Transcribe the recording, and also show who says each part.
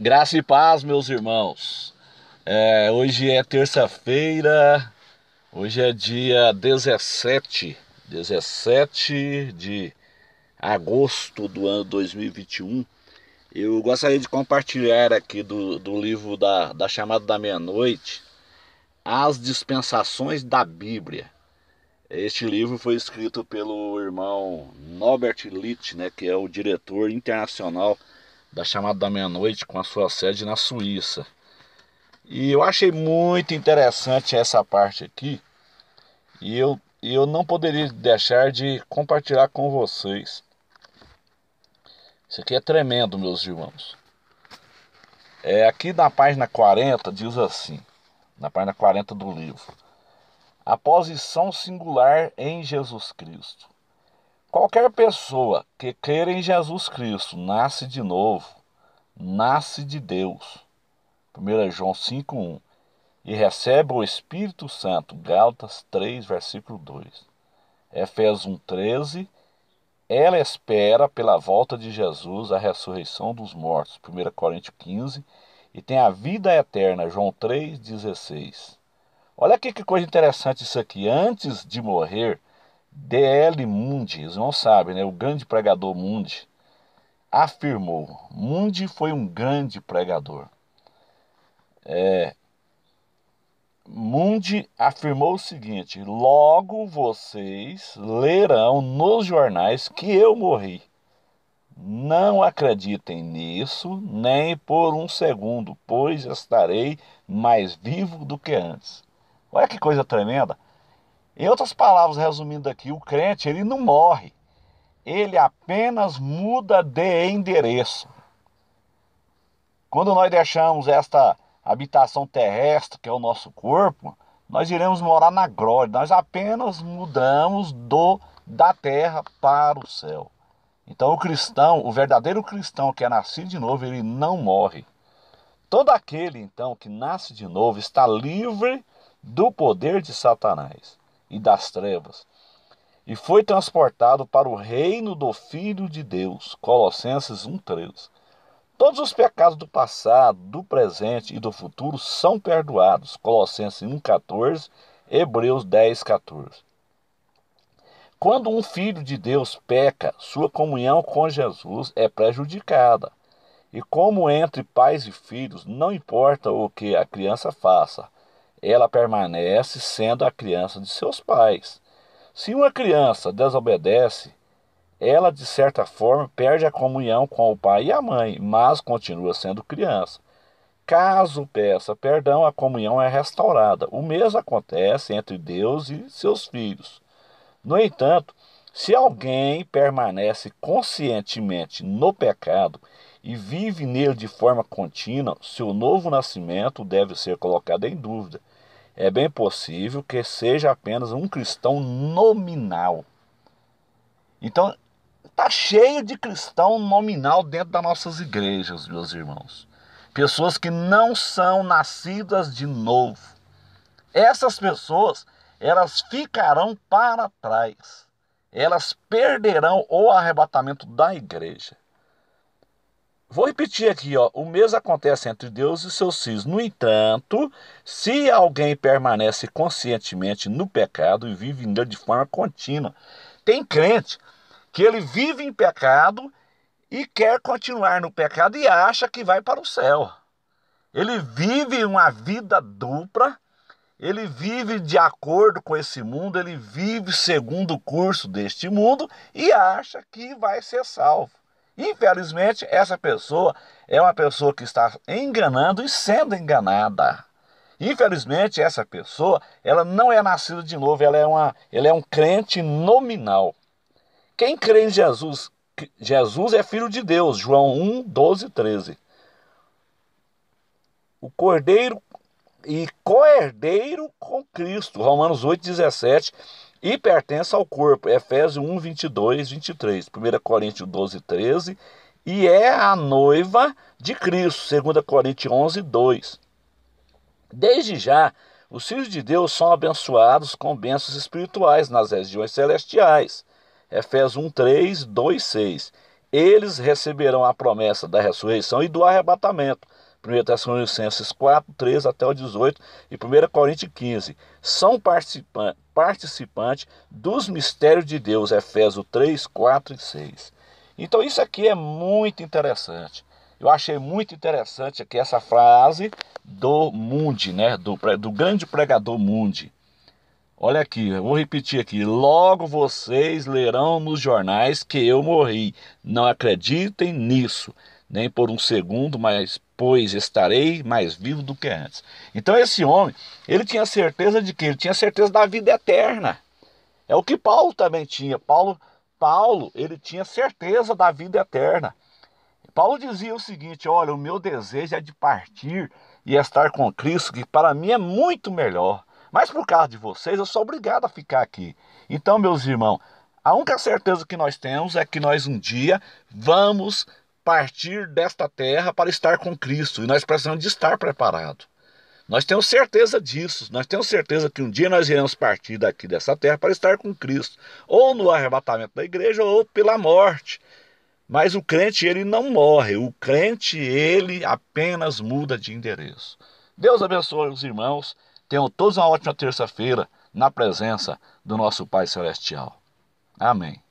Speaker 1: Graça e paz, meus irmãos. É, hoje é terça-feira, hoje é dia 17, 17 de agosto do ano 2021. Eu gostaria de compartilhar aqui do, do livro da, da Chamada da Meia-Noite, As Dispensações da Bíblia. Este livro foi escrito pelo irmão Norbert Litt, né, que é o diretor internacional da chamada da meia-noite com a sua sede na Suíça. E eu achei muito interessante essa parte aqui. E eu, eu não poderia deixar de compartilhar com vocês. Isso aqui é tremendo, meus irmãos. É, aqui na página 40 diz assim, na página 40 do livro. A posição singular em Jesus Cristo. Qualquer pessoa que crer em Jesus Cristo nasce de novo, nasce de Deus. 1 João 5,1 e recebe o Espírito Santo, Gálatas 3, versículo 2. Efésios 1,13 Ela espera pela volta de Jesus a ressurreição dos mortos, 1 Coríntios 15, e tem a vida eterna, João 3,16. Olha aqui que coisa interessante isso aqui. Antes de morrer, D.L. Mundi, os irmãos sabem, né? o grande pregador Mundi, afirmou: Mundi foi um grande pregador. É, Mundi afirmou o seguinte: Logo vocês lerão nos jornais que eu morri. Não acreditem nisso nem por um segundo, pois estarei mais vivo do que antes. Olha que coisa tremenda! Em outras palavras, resumindo aqui, o crente ele não morre, ele apenas muda de endereço. Quando nós deixamos esta habitação terrestre, que é o nosso corpo, nós iremos morar na glória. Nós apenas mudamos do da terra para o céu. Então o cristão, o verdadeiro cristão que é nascido de novo, ele não morre. Todo aquele então que nasce de novo está livre do poder de Satanás e das trevas e foi transportado para o reino do Filho de Deus. Colossenses 1:3. Todos os pecados do passado, do presente e do futuro são perdoados. Colossenses 1:14, Hebreus 14. Quando um filho de Deus peca, sua comunhão com Jesus é prejudicada. E como entre pais e filhos, não importa o que a criança faça, ela permanece sendo a criança de seus pais. Se uma criança desobedece, ela de certa forma perde a comunhão com o pai e a mãe, mas continua sendo criança. Caso peça perdão, a comunhão é restaurada. O mesmo acontece entre Deus e seus filhos. No entanto, se alguém permanece conscientemente no pecado e vive nele de forma contínua, seu novo nascimento deve ser colocado em dúvida é bem possível que seja apenas um cristão nominal. Então, tá cheio de cristão nominal dentro das nossas igrejas, meus irmãos. Pessoas que não são nascidas de novo. Essas pessoas, elas ficarão para trás. Elas perderão o arrebatamento da igreja. Vou repetir aqui, ó. O mesmo acontece entre Deus e seus filhos. No entanto, se alguém permanece conscientemente no pecado e vive ainda de forma contínua, tem crente que ele vive em pecado e quer continuar no pecado e acha que vai para o céu. Ele vive uma vida dupla, ele vive de acordo com esse mundo, ele vive segundo o curso deste mundo e acha que vai ser salvo. Infelizmente, essa pessoa é uma pessoa que está enganando e sendo enganada. Infelizmente, essa pessoa, ela não é nascida de novo, ela é, uma, ela é um crente nominal. Quem crê em Jesus, Jesus é filho de Deus, João 1, 12, 13. O cordeiro e co-herdeiro com Cristo, Romanos 8, 17 e pertence ao corpo. Efésios 1, 22, 23. 1 Coríntios 12, 13. E é a noiva de Cristo. 2 Coríntios 11, 2. Desde já, os filhos de Deus são abençoados com bênçãos espirituais nas regiões celestiais. Efésios 1, 3, 2, 6. Eles receberão a promessa da ressurreição e do arrebatamento. 1 Tessalonicenses 4, 13 até o 18 e 1 Coríntios 15. São participantes participante dos mistérios de Deus, Efésios 3, 4 e 6. Então isso aqui é muito interessante. Eu achei muito interessante aqui essa frase do Mundi, né? Do, do grande pregador Mundi. Olha aqui, eu vou repetir aqui. Logo vocês lerão nos jornais que eu morri. Não acreditem nisso nem por um segundo, mas pois estarei mais vivo do que antes. Então esse homem, ele tinha certeza de que ele tinha certeza da vida eterna. É o que Paulo também tinha. Paulo, Paulo, ele tinha certeza da vida eterna. Paulo dizia o seguinte: "Olha, o meu desejo é de partir e estar com Cristo, que para mim é muito melhor. Mas por causa de vocês, eu sou obrigado a ficar aqui. Então, meus irmãos, a única certeza que nós temos é que nós um dia vamos partir desta terra para estar com Cristo. E nós precisamos de estar preparado. Nós temos certeza disso. Nós temos certeza que um dia nós iremos partir daqui dessa terra para estar com Cristo, ou no arrebatamento da igreja ou pela morte. Mas o crente ele não morre, o crente ele apenas muda de endereço. Deus abençoe os irmãos. Tenham todos uma ótima terça-feira na presença do nosso Pai celestial. Amém.